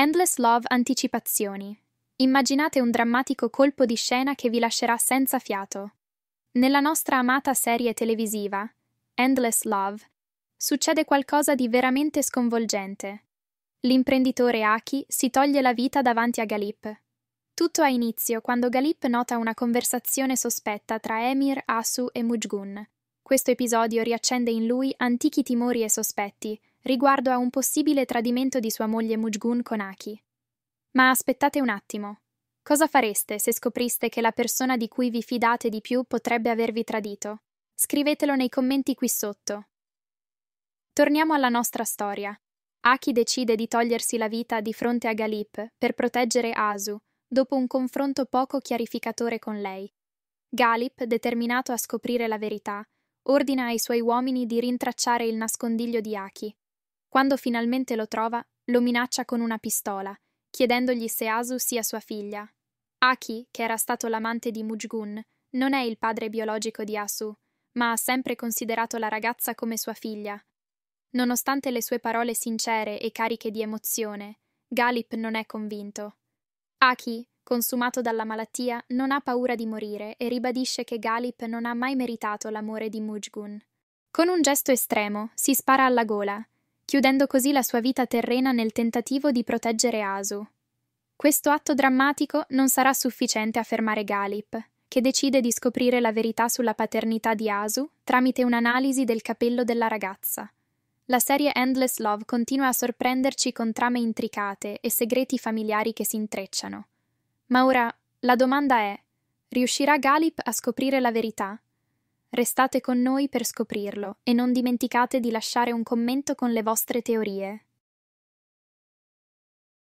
Endless Love Anticipazioni. Immaginate un drammatico colpo di scena che vi lascerà senza fiato. Nella nostra amata serie televisiva, Endless Love, succede qualcosa di veramente sconvolgente. L'imprenditore Aki si toglie la vita davanti a Galip. Tutto ha inizio quando Galip nota una conversazione sospetta tra Emir, Asu e Mujgun. Questo episodio riaccende in lui antichi timori e sospetti, riguardo a un possibile tradimento di sua moglie Mujgun con Aki. Ma aspettate un attimo. Cosa fareste se scopriste che la persona di cui vi fidate di più potrebbe avervi tradito? Scrivetelo nei commenti qui sotto. Torniamo alla nostra storia. Aki decide di togliersi la vita di fronte a Galip per proteggere Asu, dopo un confronto poco chiarificatore con lei. Galip, determinato a scoprire la verità, ordina ai suoi uomini di rintracciare il nascondiglio di Aki, quando finalmente lo trova, lo minaccia con una pistola, chiedendogli se Asu sia sua figlia. Aki, che era stato l'amante di Mujgun, non è il padre biologico di Asu, ma ha sempre considerato la ragazza come sua figlia. Nonostante le sue parole sincere e cariche di emozione, Galip non è convinto. Aki, consumato dalla malattia, non ha paura di morire e ribadisce che Galip non ha mai meritato l'amore di Mujgun. Con un gesto estremo, si spara alla gola chiudendo così la sua vita terrena nel tentativo di proteggere Asu. Questo atto drammatico non sarà sufficiente a fermare Galip, che decide di scoprire la verità sulla paternità di Asu tramite un'analisi del capello della ragazza. La serie Endless Love continua a sorprenderci con trame intricate e segreti familiari che si intrecciano. Ma ora la domanda è: riuscirà Galip a scoprire la verità? Restate con noi per scoprirlo e non dimenticate di lasciare un commento con le vostre teorie.